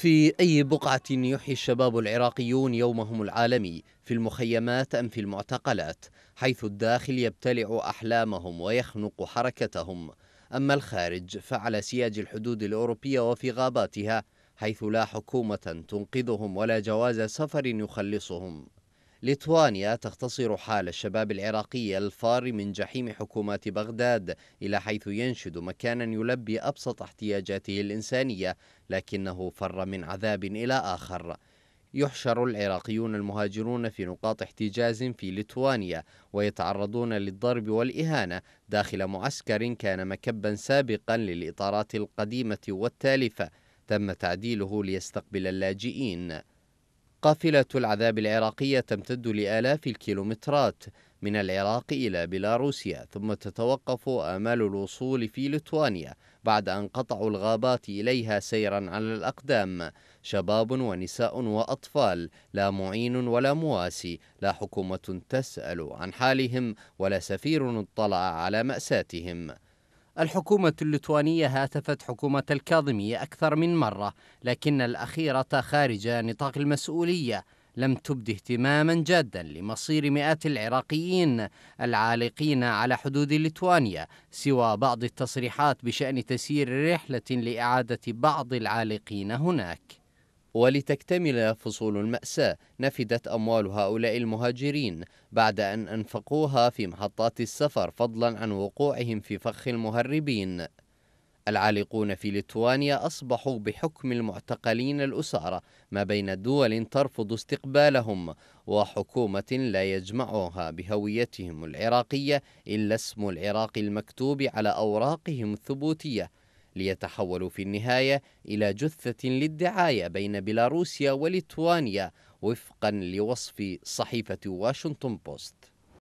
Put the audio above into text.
في أي بقعة يحيي الشباب العراقيون يومهم العالمي في المخيمات أم في المعتقلات حيث الداخل يبتلع أحلامهم ويخنق حركتهم أما الخارج فعلى سياج الحدود الأوروبية وفي غاباتها حيث لا حكومة تنقذهم ولا جواز سفر يخلصهم ليتوانيا تختصر حال الشباب العراقي الفار من جحيم حكومات بغداد إلى حيث ينشد مكانا يلبي أبسط احتياجاته الإنسانية لكنه فر من عذاب إلى آخر يحشر العراقيون المهاجرون في نقاط احتجاز في ليتوانيا ويتعرضون للضرب والإهانة داخل معسكر كان مكبا سابقا للإطارات القديمة والتالفة تم تعديله ليستقبل اللاجئين قافلة العذاب العراقية تمتد لآلاف الكيلومترات من العراق إلى بيلاروسيا ثم تتوقف آمال الوصول في لتوانيا بعد أن قطعوا الغابات إليها سيرا على الأقدام شباب ونساء وأطفال لا معين ولا مواسي لا حكومة تسأل عن حالهم ولا سفير اطلع على مأساتهم الحكومة الليتوانية هاتفت حكومة الكاظمية أكثر من مرة لكن الأخيرة خارج نطاق المسؤولية لم تبد اهتماما جادا لمصير مئات العراقيين العالقين على حدود ليتوانيا سوى بعض التصريحات بشأن تسيير رحلة لإعادة بعض العالقين هناك ولتكتمل فصول المأساة نفدت أموال هؤلاء المهاجرين بعد أن أنفقوها في محطات السفر فضلا عن وقوعهم في فخ المهربين العالقون في ليتوانيا أصبحوا بحكم المعتقلين الأسارة ما بين دول ترفض استقبالهم وحكومة لا يجمعها بهويتهم العراقية إلا اسم العراق المكتوب على أوراقهم الثبوتية ليتحولوا في النهاية إلى جثة للدعاية بين بيلاروسيا وليتوانيا وفقا لوصف صحيفة واشنطن بوست